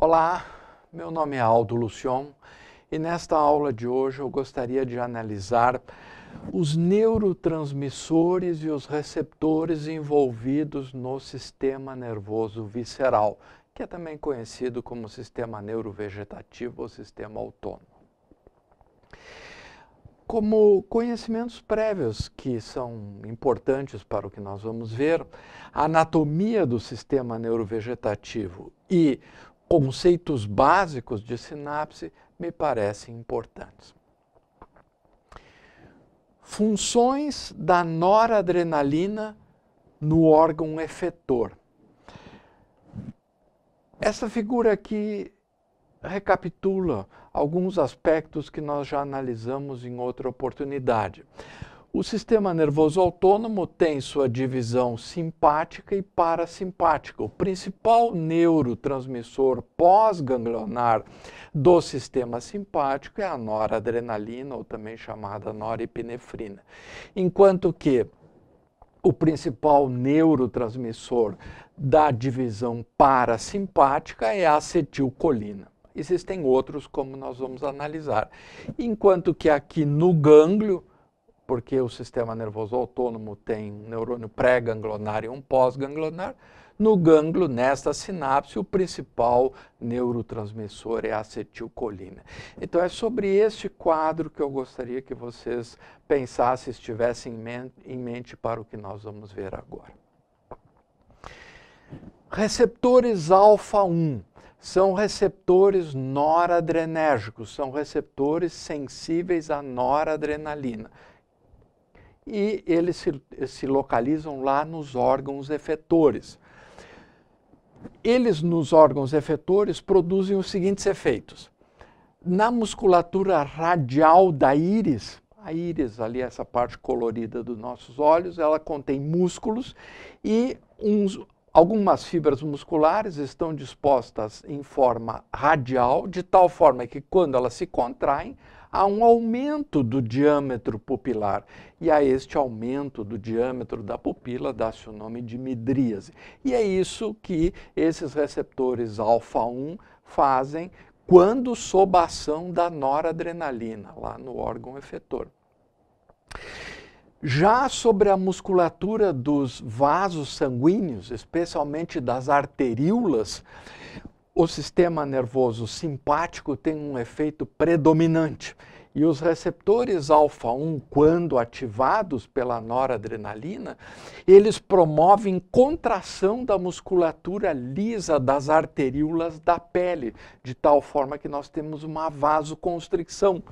Olá, meu nome é Aldo Lucion e nesta aula de hoje eu gostaria de analisar os neurotransmissores e os receptores envolvidos no sistema nervoso visceral, que é também conhecido como sistema neurovegetativo ou sistema autônomo. Como conhecimentos prévios que são importantes para o que nós vamos ver, a anatomia do sistema neurovegetativo e conceitos básicos de sinapse me parecem importantes. Funções da noradrenalina no órgão efetor. Essa figura aqui recapitula alguns aspectos que nós já analisamos em outra oportunidade. O sistema nervoso autônomo tem sua divisão simpática e parasimpática. O principal neurotransmissor pós-ganglionar do sistema simpático é a noradrenalina, ou também chamada norepinefrina. Enquanto que o principal neurotransmissor da divisão parasimpática é a acetilcolina. Existem outros, como nós vamos analisar. Enquanto que aqui no gânglio, porque o sistema nervoso autônomo tem um neurônio pré-ganglionar e um pós-ganglionar. No gânglio, nesta sinapse, o principal neurotransmissor é a acetilcolina. Então é sobre este quadro que eu gostaria que vocês pensassem, estivessem em mente para o que nós vamos ver agora. Receptores alfa 1 são receptores noradrenérgicos, são receptores sensíveis à noradrenalina e eles se, se localizam lá nos órgãos efetores. Eles, nos órgãos efetores, produzem os seguintes efeitos. Na musculatura radial da íris, a íris, ali essa parte colorida dos nossos olhos, ela contém músculos e uns, algumas fibras musculares estão dispostas em forma radial, de tal forma que quando elas se contraem, há um aumento do diâmetro pupilar. E a este aumento do diâmetro da pupila dá-se o nome de midríase. E é isso que esses receptores alfa-1 fazem quando sob a ação da noradrenalina, lá no órgão efetor. Já sobre a musculatura dos vasos sanguíneos, especialmente das arteríolas, o sistema nervoso simpático tem um efeito predominante e os receptores alfa-1, quando ativados pela noradrenalina, eles promovem contração da musculatura lisa das arteríolas da pele, de tal forma que nós temos uma vasoconstricção.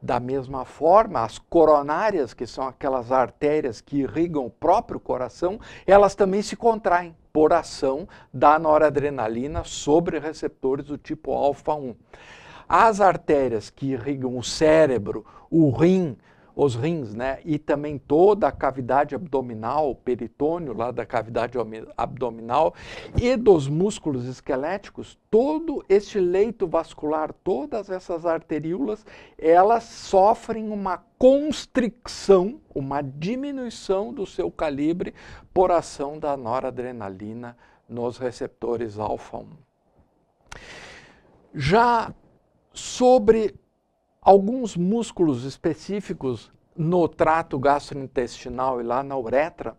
Da mesma forma, as coronárias, que são aquelas artérias que irrigam o próprio coração, elas também se contraem por ação da noradrenalina sobre receptores do tipo alfa 1. As artérias que irrigam o cérebro, o rim, os rins, né? E também toda a cavidade abdominal, o peritônio lá da cavidade abdominal e dos músculos esqueléticos, todo este leito vascular, todas essas arteríolas, elas sofrem uma constricção, uma diminuição do seu calibre por ação da noradrenalina nos receptores alfa 1. Já sobre Alguns músculos específicos no trato gastrointestinal e lá na uretra,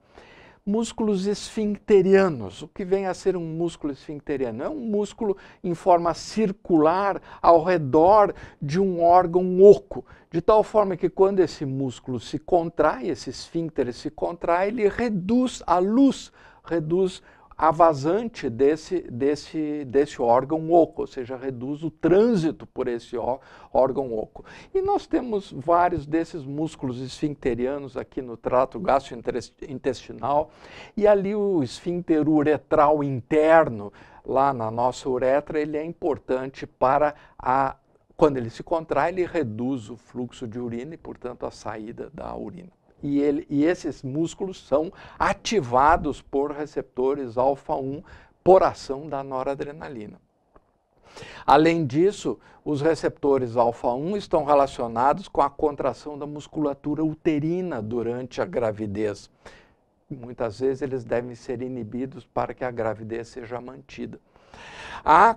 músculos esfincterianos. O que vem a ser um músculo esfincteriano? É um músculo em forma circular ao redor de um órgão oco, de tal forma que quando esse músculo se contrai, esse esfíncter se contrai, ele reduz a luz, reduz a vazante desse, desse, desse órgão oco, ou seja, reduz o trânsito por esse ó, órgão oco. E nós temos vários desses músculos esfinterianos aqui no trato gastrointestinal e ali o esfíncter uretral interno, lá na nossa uretra, ele é importante para a quando ele se contrai, ele reduz o fluxo de urina e, portanto, a saída da urina e, ele, e esses músculos são ativados por receptores alfa-1 por ação da noradrenalina. Além disso, os receptores alfa-1 estão relacionados com a contração da musculatura uterina durante a gravidez. Muitas vezes eles devem ser inibidos para que a gravidez seja mantida. A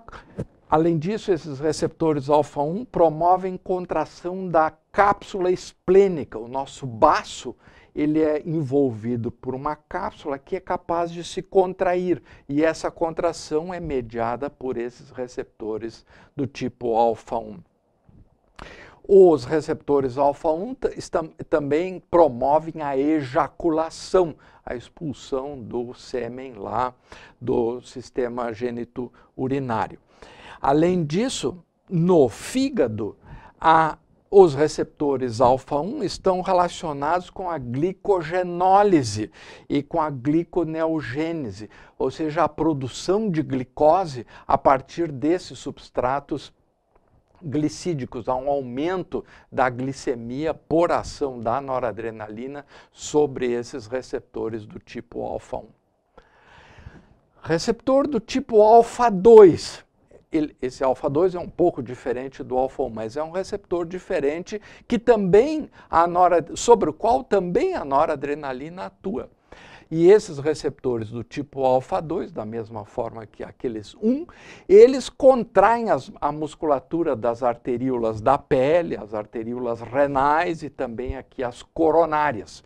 Além disso, esses receptores alfa-1 promovem contração da cápsula esplênica. O nosso baço ele é envolvido por uma cápsula que é capaz de se contrair, e essa contração é mediada por esses receptores do tipo alfa-1. Os receptores alfa-1 também promovem a ejaculação, a expulsão do sêmen lá do sistema genito urinário. Além disso, no fígado, a, os receptores alfa-1 estão relacionados com a glicogenólise e com a gliconeogênese, ou seja, a produção de glicose a partir desses substratos glicídicos, há um aumento da glicemia por ação da noradrenalina sobre esses receptores do tipo alfa 1. Receptor do tipo alfa 2 ele, esse alfa 2 é um pouco diferente do alfa 1, mas é um receptor diferente que também a nora, sobre o qual também a noradrenalina atua. E esses receptores do tipo alfa 2, da mesma forma que aqueles 1, eles contraem as, a musculatura das arteríolas da pele, as arteríolas renais e também aqui as coronárias.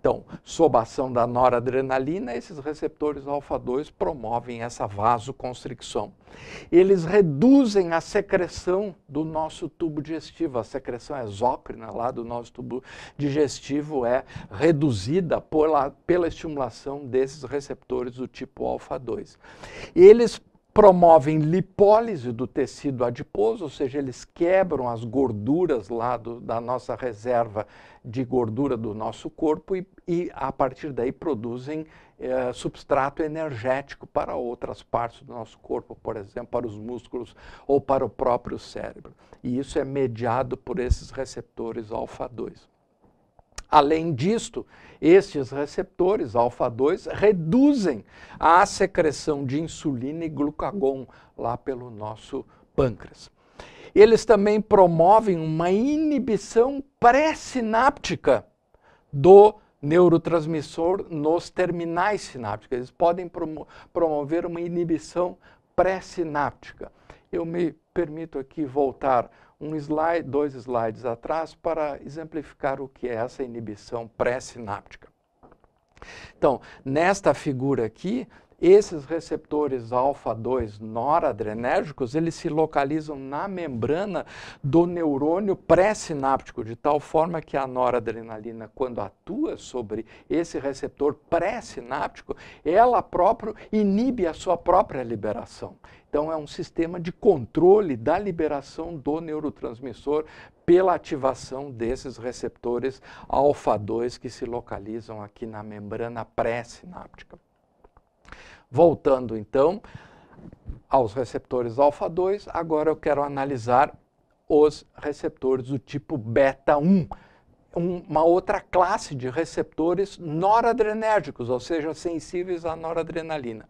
Então, sob a ação da noradrenalina, esses receptores alfa-2 promovem essa vasoconstricção. Eles reduzem a secreção do nosso tubo digestivo. A secreção exócrina lá do nosso tubo digestivo é reduzida pela, pela estimulação desses receptores do tipo alfa-2. Eles promovem lipólise do tecido adiposo, ou seja, eles quebram as gorduras lá do, da nossa reserva de gordura do nosso corpo e, e a partir daí produzem eh, substrato energético para outras partes do nosso corpo, por exemplo, para os músculos ou para o próprio cérebro. E isso é mediado por esses receptores alfa 2. Além disto, estes receptores alfa-2 reduzem a secreção de insulina e glucagon lá pelo nosso pâncreas. Eles também promovem uma inibição pré-sináptica do neurotransmissor nos terminais sinápticos. Eles podem promover uma inibição pré-sináptica. Eu me permito aqui voltar um slide, dois slides atrás para exemplificar o que é essa inibição pré-sináptica. Então, nesta figura aqui, esses receptores alfa-2 noradrenérgicos, eles se localizam na membrana do neurônio pré-sináptico, de tal forma que a noradrenalina, quando atua sobre esse receptor pré-sináptico, ela própria inibe a sua própria liberação. Então, é um sistema de controle da liberação do neurotransmissor pela ativação desses receptores alfa-2 que se localizam aqui na membrana pré-sináptica. Voltando então aos receptores alfa-2, agora eu quero analisar os receptores do tipo beta-1, uma outra classe de receptores noradrenérgicos, ou seja, sensíveis à noradrenalina.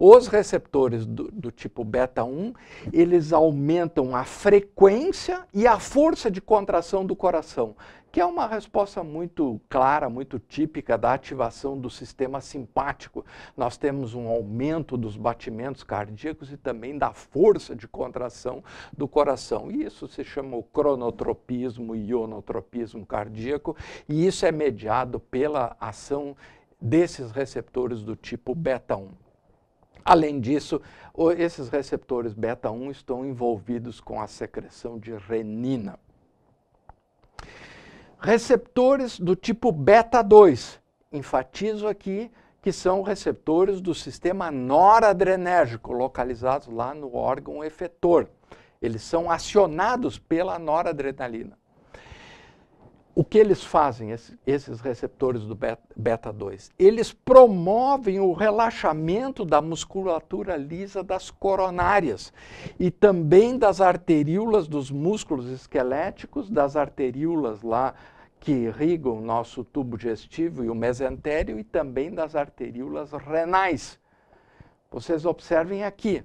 Os receptores do, do tipo beta-1, eles aumentam a frequência e a força de contração do coração que é uma resposta muito clara, muito típica da ativação do sistema simpático. Nós temos um aumento dos batimentos cardíacos e também da força de contração do coração. E isso se chama o cronotropismo e ionotropismo cardíaco, e isso é mediado pela ação desses receptores do tipo beta 1. Além disso, esses receptores beta 1 estão envolvidos com a secreção de renina. Receptores do tipo beta 2, enfatizo aqui que são receptores do sistema noradrenérgico, localizados lá no órgão efetor. Eles são acionados pela noradrenalina. O que eles fazem, esses receptores do beta 2? Eles promovem o relaxamento da musculatura lisa das coronárias e também das arteríolas dos músculos esqueléticos, das arteríolas lá que irrigam nosso tubo digestivo e o mesentério e também das arteríolas renais. Vocês observem aqui,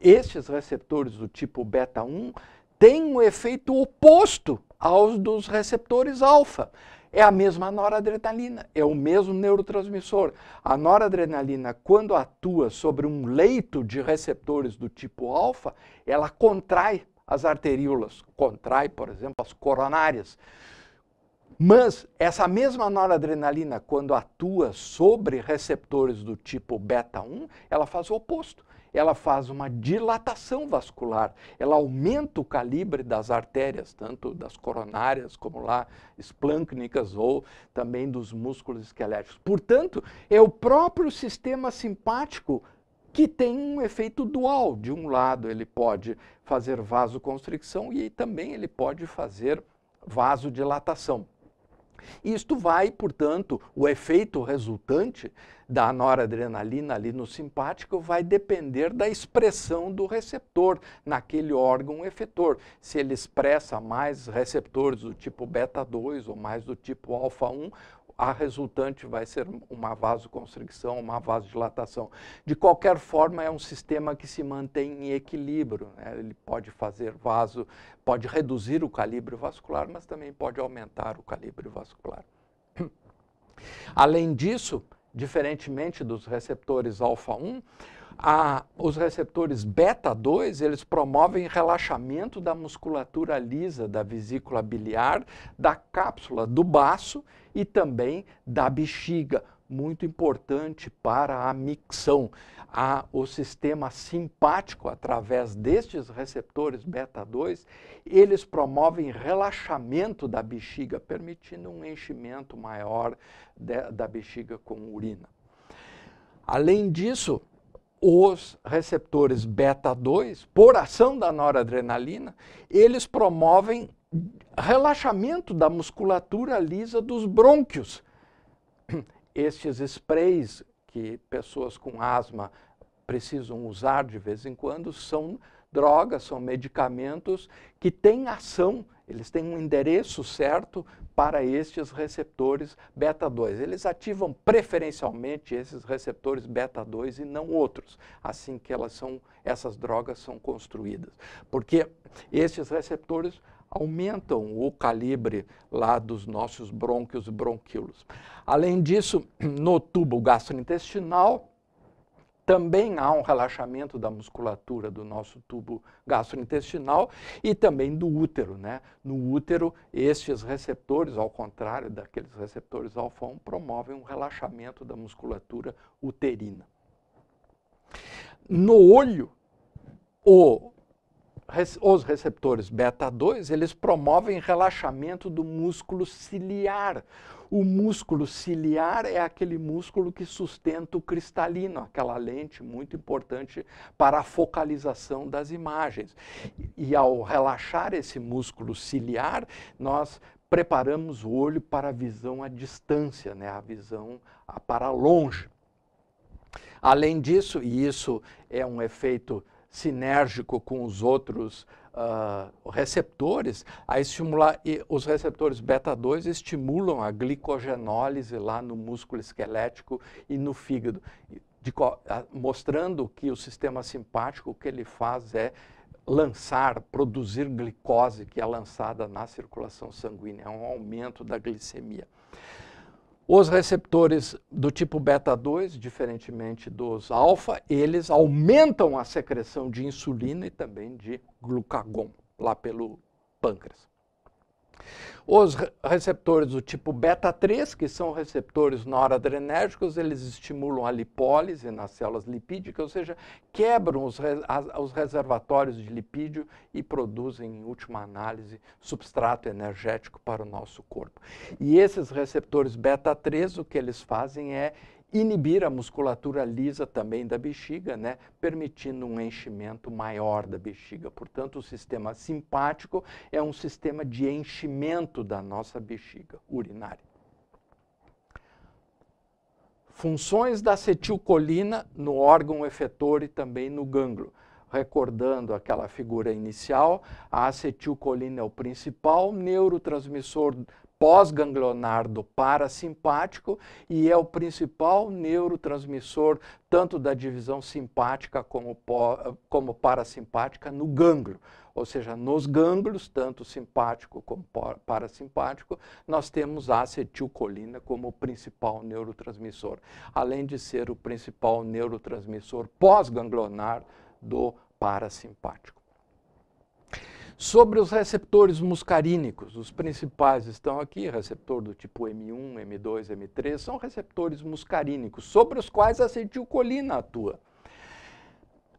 estes receptores do tipo beta 1 têm um efeito oposto aos dos receptores alfa. É a mesma noradrenalina, é o mesmo neurotransmissor. A noradrenalina, quando atua sobre um leito de receptores do tipo alfa, ela contrai as arteríolas, contrai, por exemplo, as coronárias. Mas essa mesma noradrenalina, quando atua sobre receptores do tipo beta 1, ela faz o oposto. Ela faz uma dilatação vascular, ela aumenta o calibre das artérias, tanto das coronárias como lá esplâncnicas ou também dos músculos esqueléticos. Portanto, é o próprio sistema simpático que tem um efeito dual. De um lado, ele pode fazer vasoconstricção e também ele pode fazer vasodilatação. Isto vai, portanto, o efeito resultante da noradrenalina ali no simpático vai depender da expressão do receptor naquele órgão efetor. Se ele expressa mais receptores do tipo beta 2 ou mais do tipo alfa 1 a resultante vai ser uma vasoconstricção, uma vasodilatação. De qualquer forma, é um sistema que se mantém em equilíbrio. Né? Ele pode fazer vaso, pode reduzir o calibre vascular, mas também pode aumentar o calibre vascular. Além disso, diferentemente dos receptores alfa-1, a, os receptores beta-2, eles promovem relaxamento da musculatura lisa da vesícula biliar, da cápsula do baço e também da bexiga, muito importante para a micção. Há o sistema simpático, através destes receptores beta-2, eles promovem relaxamento da bexiga, permitindo um enchimento maior de, da bexiga com urina. Além disso, os receptores beta-2, por ação da noradrenalina, eles promovem relaxamento da musculatura lisa dos brônquios. Estes sprays que pessoas com asma precisam usar de vez em quando são drogas, são medicamentos que têm ação, eles têm um endereço certo para estes receptores beta 2. Eles ativam preferencialmente esses receptores beta 2 e não outros, assim que elas são essas drogas são construídas. Porque estes receptores aumentam o calibre lá dos nossos brônquios e bronquíolos. Além disso, no tubo gastrointestinal, também há um relaxamento da musculatura do nosso tubo gastrointestinal e também do útero, né? No útero, estes receptores, ao contrário daqueles receptores alfa 1, promovem um relaxamento da musculatura uterina. No olho, o os receptores beta 2, eles promovem relaxamento do músculo ciliar. O músculo ciliar é aquele músculo que sustenta o cristalino, aquela lente muito importante para a focalização das imagens. E, ao relaxar esse músculo ciliar, nós preparamos o olho para a visão à distância, né? a visão para longe. Além disso, e isso é um efeito sinérgico com os outros uh, receptores, a estimular os receptores beta 2 estimulam a glicogenólise lá no músculo esquelético e no fígado, de, ah, mostrando que o sistema simpático o que ele faz é lançar, produzir glicose que é lançada na circulação sanguínea, é um aumento da glicemia. Os receptores do tipo beta 2, diferentemente dos alfa, eles aumentam a secreção de insulina e também de glucagon lá pelo pâncreas. Os receptores do tipo beta 3, que são receptores noradrenérgicos, eles estimulam a lipólise nas células lipídicas, ou seja, quebram os, re os reservatórios de lipídio e produzem, em última análise, substrato energético para o nosso corpo. E esses receptores beta 3, o que eles fazem é inibir a musculatura lisa também da bexiga, né, permitindo um enchimento maior da bexiga. Portanto, o sistema simpático é um sistema de enchimento da nossa bexiga urinária. Funções da acetilcolina no órgão efetor e também no gânglio recordando aquela figura inicial, a acetilcolina é o principal neurotransmissor pós-ganglionar do parasimpático e é o principal neurotransmissor tanto da divisão simpática como, como parasimpática no gânglio. Ou seja, nos gânglios, tanto simpático como parasimpático, nós temos a acetilcolina como principal neurotransmissor, além de ser o principal neurotransmissor pós-ganglionar do parasimpático. Sobre os receptores muscarínicos, os principais estão aqui, receptor do tipo M1, M2, M3, são receptores muscarínicos, sobre os quais a acetilcolina atua.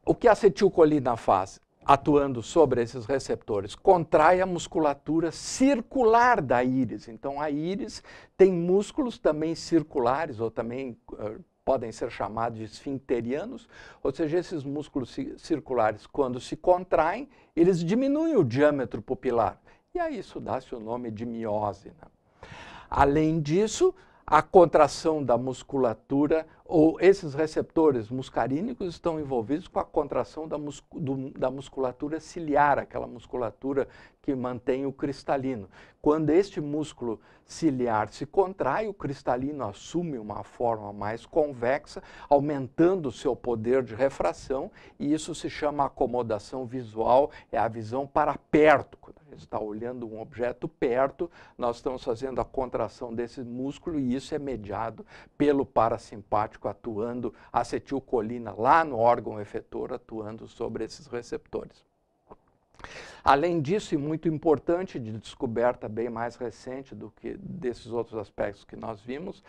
O que a acetilcolina faz? Atuando sobre esses receptores, contrai a musculatura circular da íris. Então, a íris tem músculos também circulares ou também uh, podem ser chamados de esfinterianos, ou seja, esses músculos circulares, quando se contraem, eles diminuem o diâmetro pupilar. E a isso dá-se o nome de miose. Né? Além disso, a contração da musculatura, ou esses receptores muscarínicos estão envolvidos com a contração da, muscu, do, da musculatura ciliar, aquela musculatura que mantém o cristalino. Quando este músculo ciliar se contrai, o cristalino assume uma forma mais convexa, aumentando o seu poder de refração, e isso se chama acomodação visual, é a visão para perto está olhando um objeto perto, nós estamos fazendo a contração desse músculo e isso é mediado pelo parasimpático atuando, acetilcolina lá no órgão efetor atuando sobre esses receptores. Além disso, e muito importante, de descoberta bem mais recente do que desses outros aspectos que nós vimos,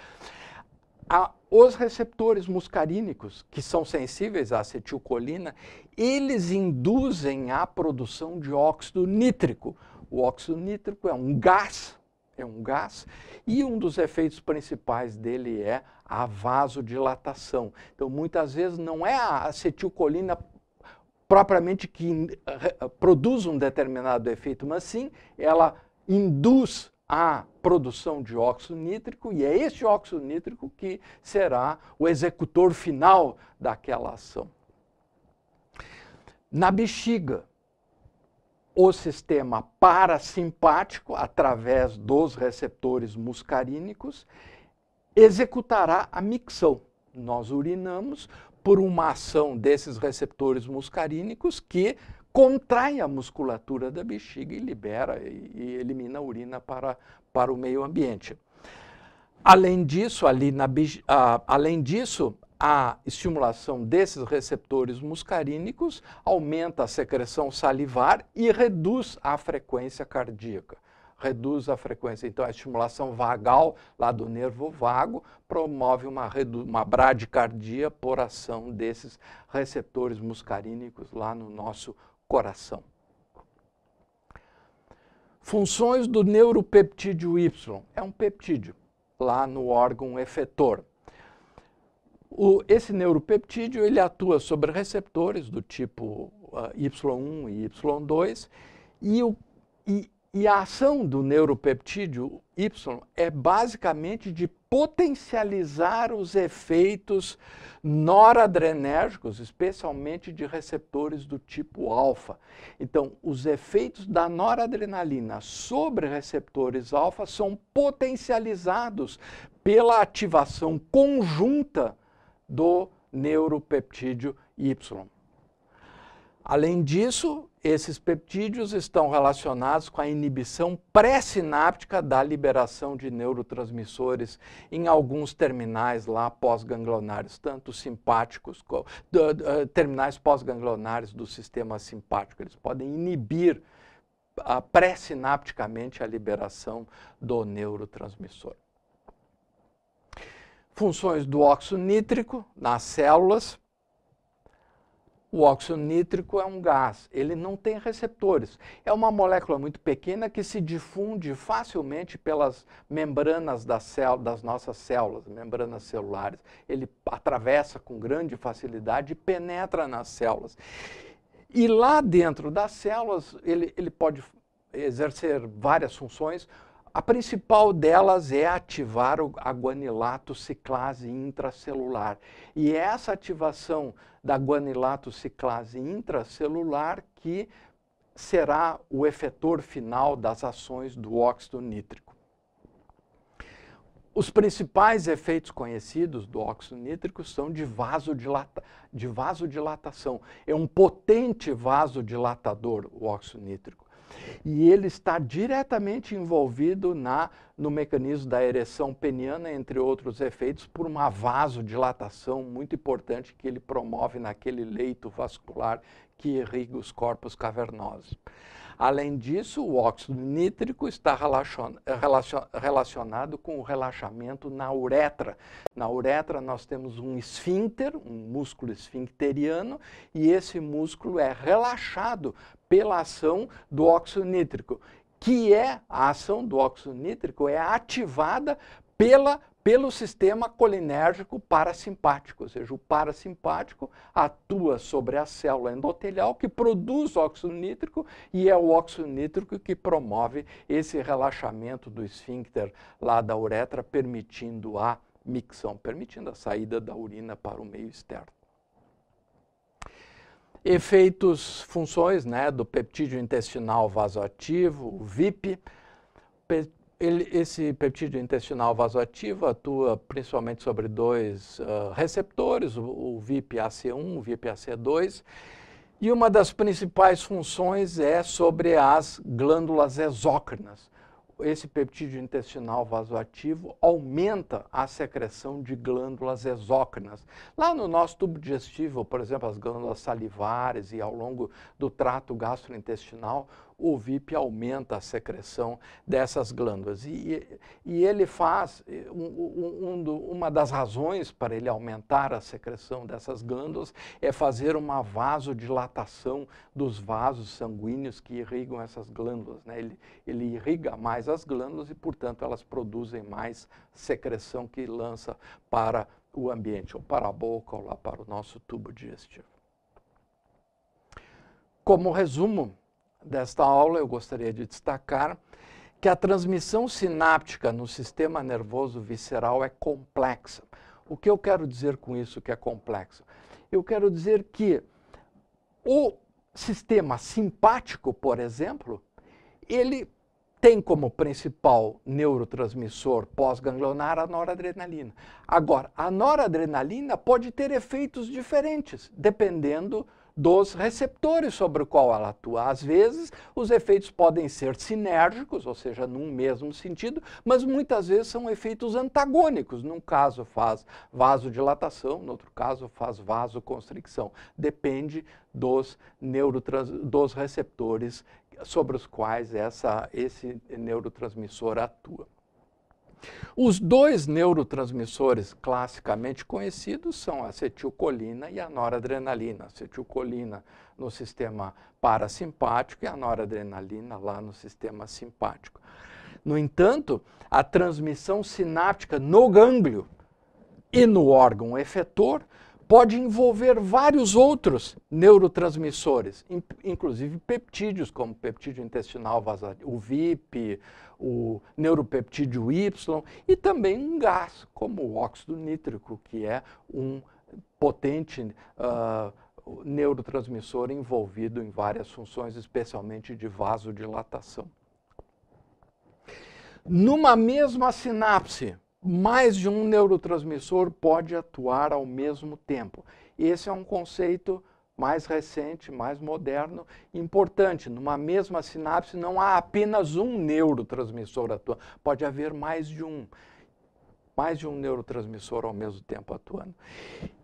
a, os receptores muscarínicos, que são sensíveis à acetilcolina, eles induzem a produção de óxido nítrico. O óxido nítrico é um gás, é um gás, e um dos efeitos principais dele é a vasodilatação. Então, muitas vezes não é a acetilcolina propriamente que eh, produz um determinado efeito, mas sim ela induz a produção de óxido nítrico e é esse óxido nítrico que será o executor final daquela ação. Na bexiga, o sistema parasimpático, através dos receptores muscarínicos, executará a micção. Nós urinamos por uma ação desses receptores muscarínicos que contrai a musculatura da bexiga e libera e, e elimina a urina para, para o meio ambiente. Além disso, ali na, além disso, a estimulação desses receptores muscarínicos aumenta a secreção salivar e reduz a frequência cardíaca. Reduz a frequência. Então, a estimulação vagal, lá do nervo vago, promove uma, uma bradicardia por ação desses receptores muscarínicos lá no nosso coração. Funções do neuropeptídeo Y. É um peptídeo lá no órgão efetor. O, esse neuropeptídeo ele atua sobre receptores do tipo uh, ah, Y1 e Y2 e, o, e e a ação do neuropeptídeo Y é basicamente de potencializar os efeitos noradrenérgicos, especialmente de receptores do tipo alfa. Então, os efeitos da noradrenalina sobre receptores alfa são potencializados pela ativação conjunta do neuropeptídeo Y. Além disso, esses peptídeos estão relacionados com a inibição pré-sináptica da liberação de neurotransmissores em alguns terminais lá pós-ganglionares, tanto simpáticos, como eh, terminais pós-ganglionares do sistema simpático. Eles podem inibir ah, pré-sinapticamente a liberação do neurotransmissor. Funções do óxido nítrico nas células o óxido nítrico é um gás, ele não tem receptores. É uma molécula muito pequena que se difunde facilmente pelas membranas das, das nossas células, membranas celulares. Ele atravessa com grande facilidade e penetra nas células. E lá dentro das células, ele, ele pode exercer várias funções, a principal delas é ativar a guanilato ciclase intracelular. E é essa ativação da guanilato ciclase intracelular que será o efetor final das ações do óxido nítrico. Os principais efeitos conhecidos do óxido nítrico são de, vasodilata, de vasodilatação. É um potente vasodilatador o óxido nítrico e ele está diretamente envolvido na, no mecanismo da ereção peniana, entre outros efeitos, por uma vasodilatação muito importante que ele promove naquele leito vascular que irriga os corpos cavernosos. Além disso, o óxido nítrico está relacionado com o relaxamento na uretra. Na uretra nós temos um esfíncter, um músculo esfincteriano, e esse músculo é relaxado pela ação do óxido nítrico, que é a ação do óxido nítrico é ativada pela pelo sistema colinérgico parasimpático, ou seja, o parasimpático atua sobre a célula endotelial que produz óxido nítrico e é o óxido nítrico que promove esse relaxamento do esfíncter lá da uretra, permitindo a micção, permitindo a saída da urina para o meio externo. Efeitos, funções né, do peptídeo intestinal vasoativo, o VIP. Ele, esse peptídeo intestinal vasoativo atua principalmente sobre dois uh, receptores, o, o VIP-AC1, o VIP-AC2. E uma das principais funções é sobre as glândulas exócrinas esse peptídeo intestinal vasoativo aumenta a secreção de glândulas exócrinas. Lá no nosso tubo digestivo, por exemplo, as glândulas salivares e ao longo do trato gastrointestinal, o VIP aumenta a secreção dessas glândulas. E, e ele faz, um, um, uma das razões para ele aumentar a secreção dessas glândulas é fazer uma vasodilatação dos vasos sanguíneos que irrigam essas glândulas. Né? Ele, ele irriga mais as glândulas e, portanto, elas produzem mais secreção que lança para o ambiente, ou para a boca, ou lá para o nosso tubo digestivo. Como resumo, desta aula, eu gostaria de destacar que a transmissão sináptica no sistema nervoso visceral é complexa. O que eu quero dizer com isso que é complexo? Eu quero dizer que o sistema simpático, por exemplo, ele tem como principal neurotransmissor pós-ganglionar a noradrenalina. Agora, a noradrenalina pode ter efeitos diferentes, dependendo do dos receptores sobre o qual ela atua. Às vezes, os efeitos podem ser sinérgicos, ou seja, num mesmo sentido, mas muitas vezes são efeitos antagônicos. Num caso faz vasodilatação, no outro caso faz vasoconstricção. Depende dos, neurotrans... dos receptores sobre os quais essa, esse neurotransmissor atua. Os dois neurotransmissores classicamente conhecidos são a acetilcolina e a noradrenalina. A acetilcolina no sistema parasimpático e a noradrenalina lá no sistema simpático. No entanto, a transmissão sináptica no gânglio e no órgão efetor pode envolver vários outros neurotransmissores, inclusive peptídeos, como o peptídeo intestinal vasodilatador o VIP, o neuropeptídeo Y, e também um gás, como o óxido nítrico, que é um potente uh, neurotransmissor envolvido em várias funções, especialmente de vasodilatação. Numa mesma sinapse, mais de um neurotransmissor pode atuar ao mesmo tempo. Esse é um conceito mais recente, mais moderno, importante. Numa mesma sinapse não há apenas um neurotransmissor atuando, pode haver mais de um. Mais de um neurotransmissor ao mesmo tempo atuando.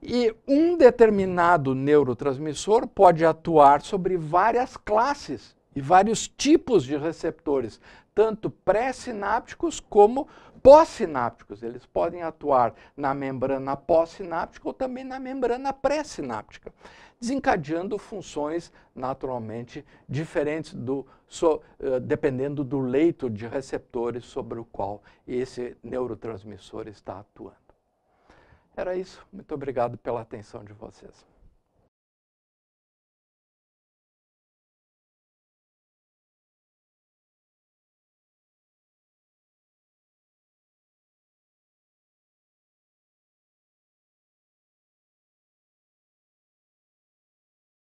E um determinado neurotransmissor pode atuar sobre várias classes e vários tipos de receptores, tanto pré-sinápticos como pós-sinápticos, eles podem atuar na membrana pós-sináptica ou também na membrana pré-sináptica, desencadeando funções naturalmente diferentes do, so, eh, dependendo do leito de receptores sobre o qual esse neurotransmissor está atuando. Era isso. Muito obrigado pela atenção de vocês.